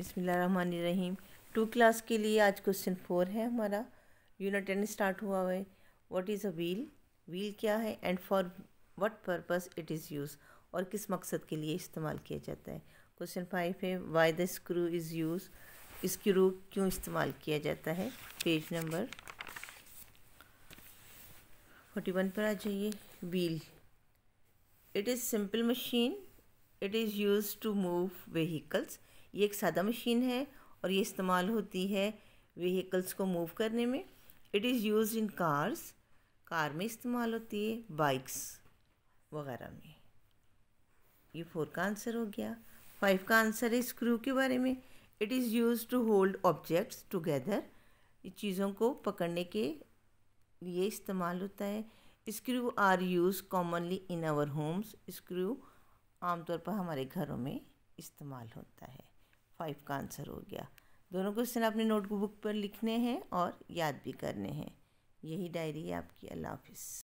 बिसमीम to class के लिए आज क्वेश्चन फोर है हमारा यूनिट टेन स्टार्ट हुआ है what is a wheel wheel क्या है and for what purpose it is use और किस मकसद के लिए इस्तेमाल किया जाता है क्वेश्चन फाइव है why the screw is use screw क्यों इस्तेमाल किया जाता है पेज नंबर फोर्टी वन पर आ जाइए wheel it is simple machine it is use to move vehicles ये एक सादा मशीन है और ये इस्तेमाल होती है व्हीकल्स को मूव करने में it is use in cars car में इस्तेमाल होती है बाइक्स वगैरह में ये फोर का आंसर हो गया फाइव का आंसर है स्क्रू के बारे में it is use to hold objects together चीज़ों को पकड़ने के लिए इस्तेमाल होता है screw are use commonly in our homes screw आमतौर पर हमारे घरों में इस्तेमाल होता है फाइव का आंसर हो गया दोनों क्वेश्चन अपने नोटबुक पर लिखने हैं और याद भी करने हैं यही डायरी है आपकी अल्लाह हाफिज़